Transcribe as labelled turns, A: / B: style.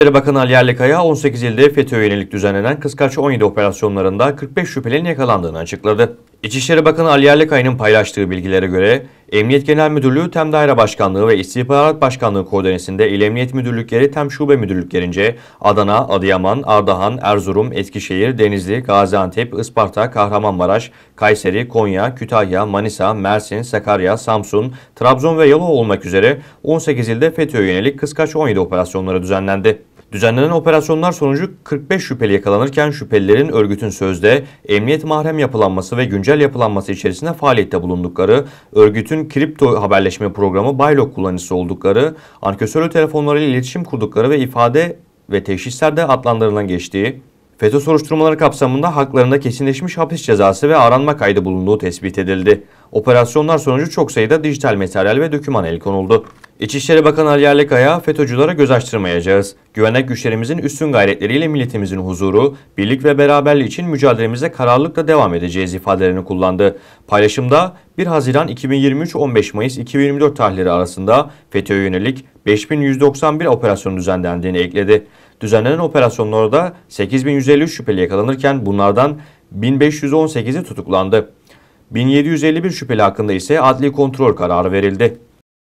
A: İçişleri Bakanı Ali Yerlikaya 18 ilde FETÖ'ye yönelik düzenlenen kıskaç 17 operasyonlarında 45 şüphelinin yakalandığını açıkladı. İçişleri Bakanı Ali Yerlikaya'nın paylaştığı bilgilere göre Emniyet Genel Müdürlüğü TEM Daire Başkanlığı ve İstihbarat Başkanlığı koordinesinde İl Emniyet Müdürlükleri TEM Şube Müdürlüklerince Adana, Adıyaman, Ardahan, Erzurum, Eskişehir, Denizli, Gaziantep, Isparta, Kahramanmaraş, Kayseri, Konya, Kütahya, Manisa, Mersin, Sakarya, Samsun, Trabzon ve Yalova olmak üzere 18 ilde FETÖ'ye yönelik kıskaç 17 operasyonları düzenlendi. Düzenlenen operasyonlar sonucu 45 şüpheli yakalanırken şüphelilerin örgütün sözde emniyet mahrem yapılanması ve güncel yapılanması içerisinde faaliyette bulundukları, örgütün kripto haberleşme programı Baylok kullanıcısı oldukları, ankesörlü telefonlarıyla iletişim kurdukları ve ifade ve teşhislerde adlandırılan geçtiği, FETÖ soruşturmaları kapsamında haklarında kesinleşmiş hapis cezası ve aranma kaydı bulunduğu tespit edildi. Operasyonlar sonucu çok sayıda dijital materyal ve döküman el konuldu. İçişleri Bakanı Ali Yerlikaya, FETÖ'cülere göz açtırmayacağız. Güvenlik güçlerimizin üstün gayretleriyle milletimizin huzuru, birlik ve beraberliği için mücadelemize kararlılıkla devam edeceğiz ifadelerini kullandı. Paylaşımda 1 Haziran 2023-15 Mayıs 2024 tarihleri arasında FETÖ'ye yönelik 5191 operasyon düzenlendiğini ekledi. Düzenlenen operasyonlarda 8153 şüpheli yakalanırken bunlardan 1518'i tutuklandı. 1751 şüpheli hakkında ise adli kontrol kararı verildi.